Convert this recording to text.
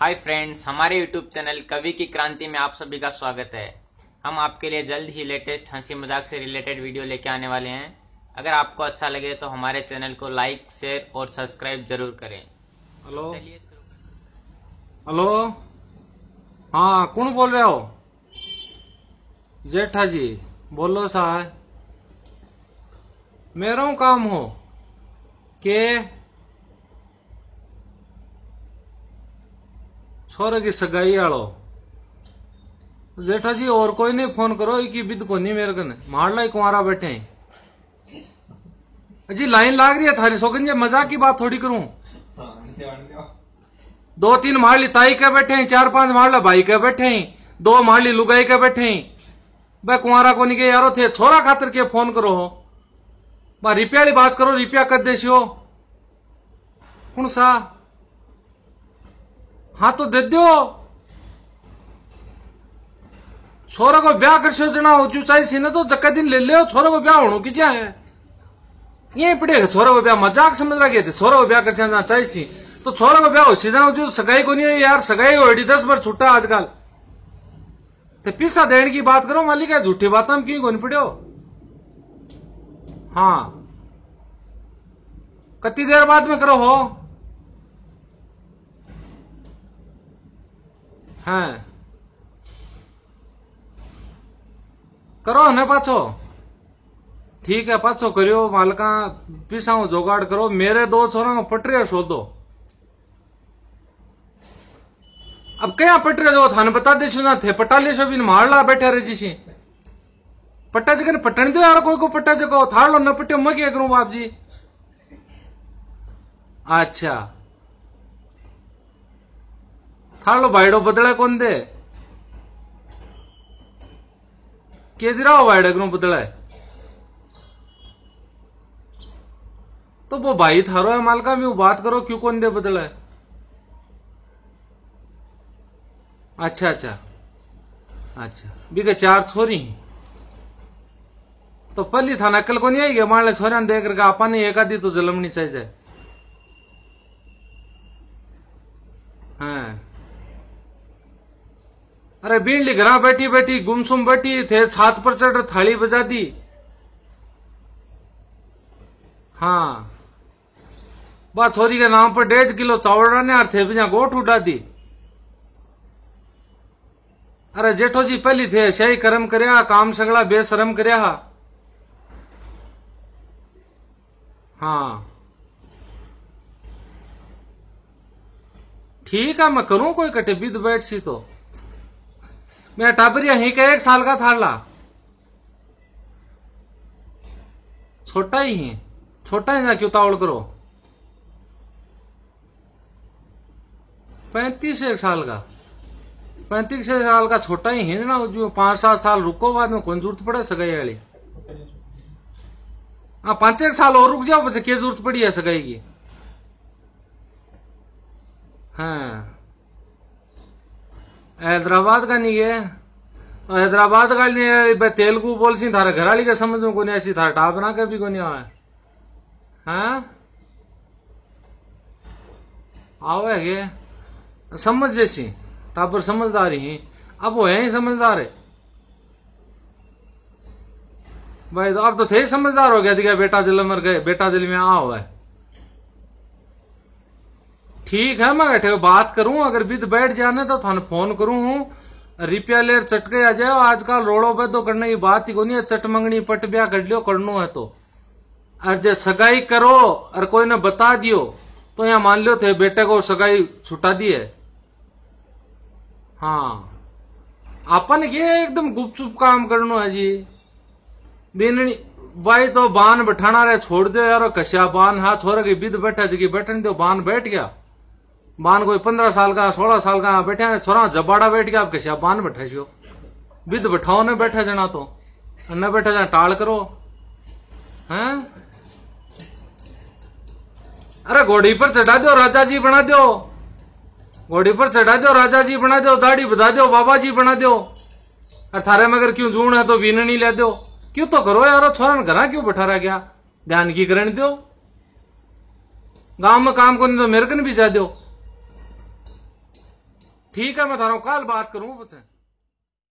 हाय friends हमारे YouTube channel कवि की क्रांति में आप सभी का स्वागत है हम आपके लिए जल्द ही लेटेस्ट हंसी मजाक से रिलेटेड वीडियो लेके आने वाले हैं अगर आपको अच्छा लगे तो हमारे चैनल को लाइक शेयर और सब्सक्राइब जरूर करें हेलो हेलो हाँ कौन बोल रहे हो जेठा जी बोलो साहब मेरा काम हो के छोरे की सगाई आलो जेठा जी और कोई नहीं फोन करो एक बिद को नहीं मेरे कने मारला ही कुंवारा बैठे हैं जी लाइन लाग रही है थारी सोगन जी मजाक की बात थोड़ी करूं दो तीन मारली ताई के बैठे हैं चार पांच मारला भाई के बैठे हैं दो मारली लुगाई के बैठे हैं भाई कुंवारा को नहीं के यारो थे छोरा खातर के फोन करो हो भाई रिपिया बात करो रिपिया कर देसी हो कौन सा हाँ तो दे दो छोरा को ब्याह कर सोचना हो चू चाहिए सीने तो जक्का दिन ले लियो छोरा को ब्याह होने की क्या है यही पड़ेगा छोरा को ब्याह मजाक समझ रहा थे छोरा को ब्याह कर सोचना चाहिए सी तो छोरा को ब्याह हो सीधा जो सगाई को नहीं है यार सगाई हो दस बार छुट्टा आजकल तो पिसा देने की बात करो मालिक है झूठी बात हम क्यों गोनी पड़े हो हाँ कति देर बाद में करो हो हाँ करो ને पाछो ठीक है पाछो करियो मालका पिसाओ जोगाड़ करो मेरे दो छोरा पटरिया दो अब क्या पटरिया जो थाने बता दे सुना थे पटाली सो मार मारला बैठे रहे जिसी पट्टा जगह पटन दो यार कोई को पट्टा जगह थाल लो न पट्टे मैं क्या करूं बाप जी अच्छा थालो बायडो बदला को दे बायडो क्यों बदला है तो वो भाई थारो है मालका में बात करो क्यों कौन दे बदला है अच्छा अच्छा अच्छा बीके चार छोरी तो पल्ली थाना कल को नहीं आएगी मान ले छोरिया देख रखा आपा नहीं एक आधी तो जलमनी चाहिए अरे बिंडली घर बैठी बैठी गुमसुम बैठी थे छात पर चढ़ थाली बजा दी हाँ बात छोरी के नाम पर डेढ़ किलो चावल राने और थे बिना गोट उठा दी अरे जेठो जी पहली थे सही कर्म करया काम सगड़ा बेसरम करया हाँ ठीक है मैं करूं कोई कटे बिद बैठ सी तो मेरा टाबर यही का एक साल का थाला छोटा ही है छोटा ही ना क्यों तावड़ करो पैंतीस एक साल का पैंतीस एक साल का छोटा ही है ना जो पांच सात साल रुको बाद में कौन जरूरत पड़े सगाई वाली हाँ पांच एक साल और रुक जाओ बच्चे क्या जरूरत पड़ी है सगाई की हाँ हैदराबाद का नहीं है हैदराबाद का नहीं तेलुगु बोल सी थारा घराली का समझ में नहीं ऐसी थारे टाप ना कभी कोनी आवे हाँ आवे के समझ जैसी टापर समझदार ही अब वो है ही समझदार है भाई तो अब तो थे समझदार हो गया दिखा बेटा जल मर गए बेटा जल में आ हुआ है ठीक है मैं बैठे बात करूं अगर बिद बैठ जाने तो थाने फोन करूं रिपिया लेर चटके आ जाओ आजकल रोड़ो पे तो करने की बात ही कोनी है चट मंगनी पट ब्याह कर लियो करनो है तो अरे जे सगाई करो और कोई ने बता दियो तो यहाँ मान लियो थे बेटे को सगाई छुटा दी है हाँ अपन ये एकदम गुपचुप काम करनो है जी बिन भाई तो बान बैठाना रे छोड़ दो यार कश्या बान हाथ हो रही बिद बैठा जी बैठने दो बान बैठ गया बान कोई पंद्रह साल का सोलह साल का बैठा छोरा जबाड़ा बैठ गया आप कैसे आप बान बैठे जो विद बैठाओ ने बैठा जना तो न बैठा जना टाल करो हैं अरे घोड़ी पर चढ़ा दो राजा जी बना दो घोड़ी पर चढ़ा दो राजा जी बना दो दाढ़ी बधा दो बाबा जी बना दो अरे थारे में अगर क्यों जून है तो नहीं ले दो क्यों तो करो यार छोरा घर क्यों बैठा रह गया ध्यान की करण दो गांव में काम करने तो मेरे मेरकन भी जा दो ठीक है मैं थारा कल बात करूंगा